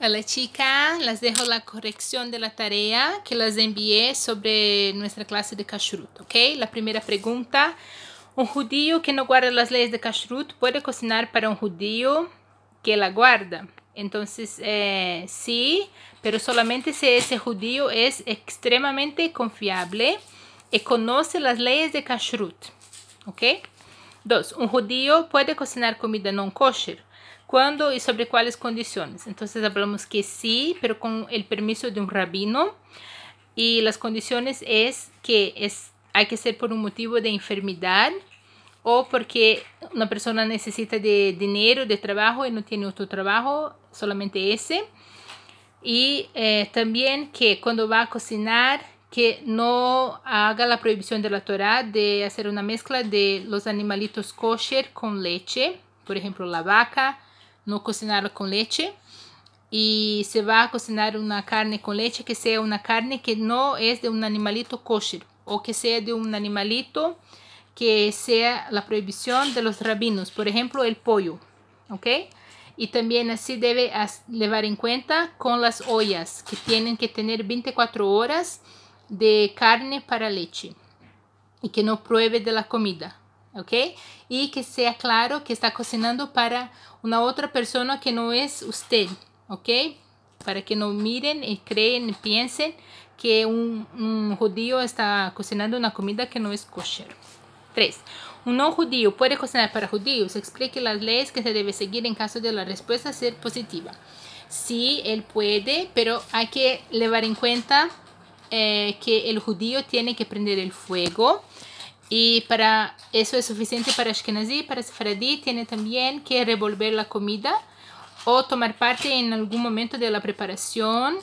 Hola chica les dejo la corrección de la tarea que les envié sobre nuestra clase de kashrut, ¿ok? La primera pregunta, ¿un judío que no guarda las leyes de kashrut puede cocinar para un judío que la guarda? Entonces, eh, sí, pero solamente si ese judío es extremadamente confiable y conoce las leyes de kashrut, ¿ok? Dos, ¿un judío puede cocinar comida non kosher? cuándo y sobre cuáles condiciones. Entonces hablamos que sí, pero con el permiso de un rabino. Y las condiciones es que es, hay que ser por un motivo de enfermedad o porque una persona necesita de dinero, de trabajo y no tiene otro trabajo, solamente ese. Y eh, también que cuando va a cocinar, que no haga la prohibición de la Torah de hacer una mezcla de los animalitos kosher con leche, por ejemplo, la vaca, no cocinarlo con leche y se va a cocinar una carne con leche que sea una carne que no es de un animalito kosher o que sea de un animalito que sea la prohibición de los rabinos, por ejemplo el pollo, ¿ok? Y también así debe llevar en cuenta con las ollas que tienen que tener 24 horas de carne para leche y que no pruebe de la comida. Y que sea claro que está cocinando para una otra persona que no es usted, ¿ok? Para que no miren y creen, y piensen que un, judío está cocinando una comida que no es kosher. 3. Un no judío puede cocinar para judíos. Explique las leyes que se debe seguir en caso de la respuesta ser positiva. Sí, él puede, pero hay que llevar en cuenta eh, que el judío tiene que prender el fuego. Y para eso es suficiente para Ashkenazi, para Sefaradí tiene también que revolver la comida o tomar parte en algún momento de la preparación.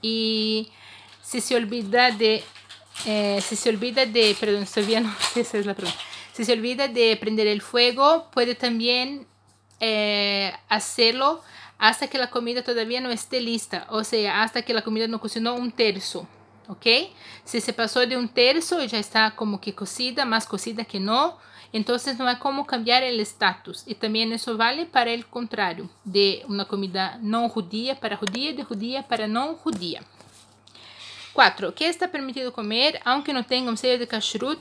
Y si se olvida de, eh, si se olvida de, perdón, es la Si se olvida de prender el fuego, puede también eh, hacerlo hasta que la comida todavía no esté lista, o sea, hasta que la comida no cocinó un tercio ok? Si se pasó de un tercio, ya está como que cocida, más cocida que no. Entonces no hay como cambiar el estatus. Y también eso vale para el contrario, de una comida no judía para judía, de judía para no judía. 4. ¿Qué está permitido comer aunque no tenga un sello de kashrut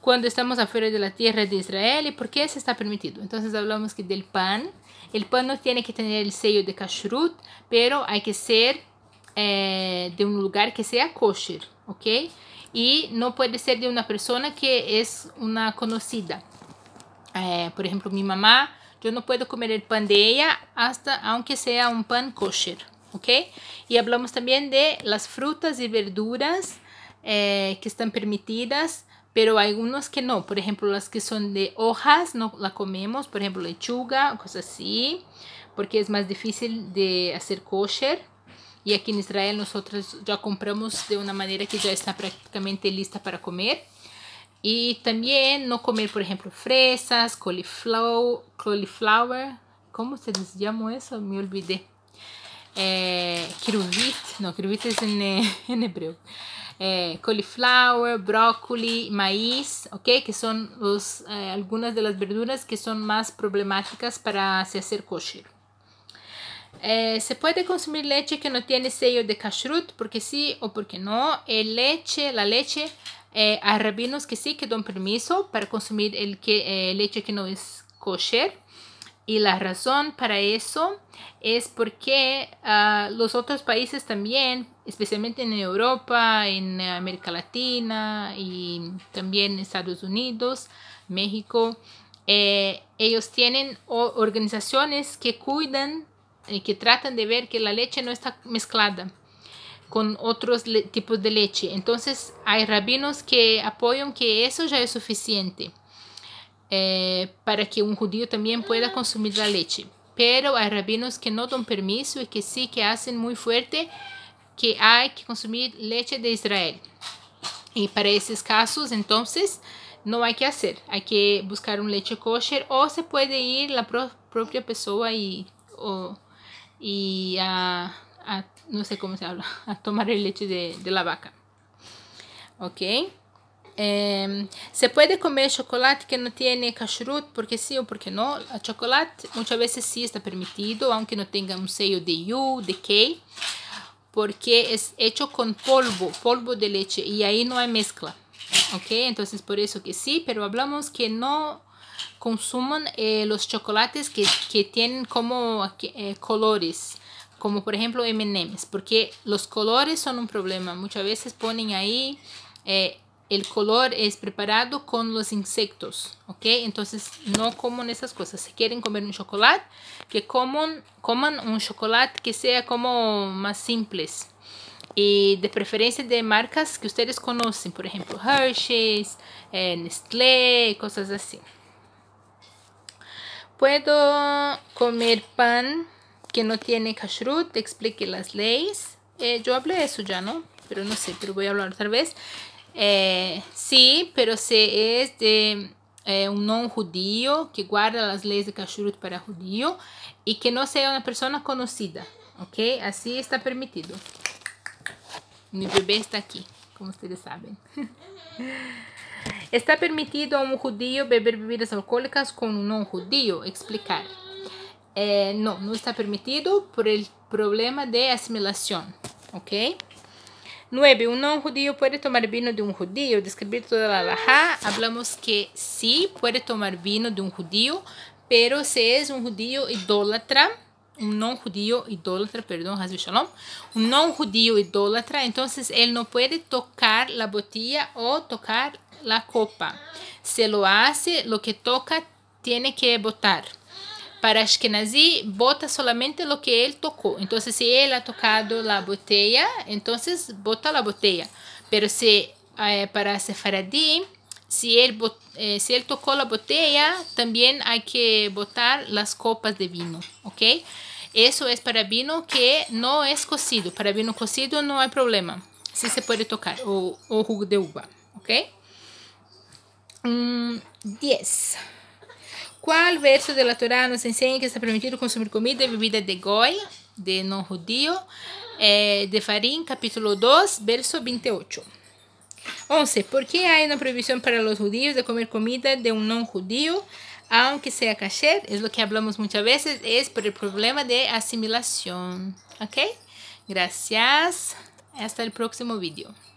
cuando estamos afuera de la tierra de Israel? ¿Y por qué se está permitido? Entonces hablamos que del pan. El pan no tiene que tener el sello de kashrut, pero hay que ser eh, de un lugar que sea kosher, ¿ok? Y no puede ser de una persona que es una conocida. Eh, por ejemplo, mi mamá, yo no puedo comer el pan de ella hasta aunque sea un pan kosher, ¿ok? Y hablamos también de las frutas y verduras eh, que están permitidas pero hay que no, por ejemplo, las que son de hojas no la comemos, por ejemplo, lechuga, cosas así, porque es más difícil de hacer kosher. Y aquí en Israel nosotros ya compramos de una manera que ya está prácticamente lista para comer. Y también no comer, por ejemplo, fresas, cauliflower. ¿Cómo se les llama eso? Me olvidé. Eh, no, kiruvit es en, eh, hebreo. Eh, cauliflower, brócoli, maíz, ¿ok? Que son los, eh, algunas de las verduras que son más problemáticas para hacer kosher. Eh, se puede consumir leche que no tiene sello de kashrut, porque sí o porque no. El leche, la leche, eh, hay rabinos que sí que dan permiso para consumir el que, eh, leche que no es kosher. Y la razón para eso es porque ah, los otros países también, especialmente en Europa, en América Latina y también en Estados Unidos, México, ellos tienen organizaciones que cuidan que tratan de ver que la leche no está mezclada con otros tipos de leche. Entonces hay rabinos que apoyan que eso ya es suficiente eh, para que un judío también pueda consumir la leche. Pero hay rabinos que no dan permiso y que sí que hacen muy fuerte que hay que consumir leche de Israel. Y para esos casos entonces no hay que hacer, hay que buscar un leche kosher o se puede ir la propia persona y y a, a no sé cómo se habla, a tomar el leche de, de la vaca. ¿Ok? Em, se puede comer chocolate que no tiene kashrut, porque sí o porque no. El chocolate muchas veces sí está permitido, aunque no tenga un sello de U, de K, porque es hecho con polvo, polvo de leche, y ahí no hay mezcla. Ok, entonces por eso que sí, pero hablamos que no consuman eh, los chocolates que, que tienen como eh, colores, como por ejemplo MMs, porque los colores son un problema. Muchas veces ponen ahí, eh, el color es preparado con los insectos, ¿ok? Entonces no coman esas cosas. Si quieren comer un chocolate, que coman, coman un chocolate que sea como más simples. Y de preferencia de marcas que ustedes conocen, por ejemplo, Hershey's, Nestlé, cosas así. ¿Puedo comer pan que no tiene kashrut? Explique las leyes. Eh, yo hablé de eso ya, ¿no? Pero no sé, pero voy a hablar otra vez. Eh, sí, pero si es de eh, un no judío que guarda las leyes de kashrut para judío y que no sea una persona conocida, ¿ok? Así está permitido. Mi bebé está aquí, como ustedes saben. Está permitido a un judío beber bebidas alcohólicas con un no judío. Explicar. Eh, no, no está permitido por el problema de asimilación. ¿Ok? 9. Un no judío puede tomar vino de un judío. Describir toda la baja. Hablamos que sí puede tomar vino de un judío, pero si es un judío idólatra um não judío idólatra, perdão, Shalom, um não judío idólatra, então ele não pode tocar a botia ou tocar a copa. Se lo hace, lo que toca tiene que botar. Para Ashkenazi, bota solamente lo que ele tocou. Então, se ele ha tocado a botella, então bota a botella. Pero se eh, para Sefaradí, Eh, si él, tocó la botella, también hay que botar las copas de vino, ¿ok? Eso es para vino que no es cocido. Para vino cocido no hay problema. Sí se puede tocar. O, o jugo de uva, ¿ok? 10. Mm, ¿Cuál verso de la Torá nos enseña que está permitido consumir comida y bebida de Goy, de no judío? Eh, de Farín, capítulo 2, verso 28. 11. ¿Por qué hay una prohibición para los judíos de comer comida de un no judío, aunque sea caché? Es lo que hablamos muchas veces, es por el problema de asimilación. ¿Ok? Gracias. Hasta el próximo video.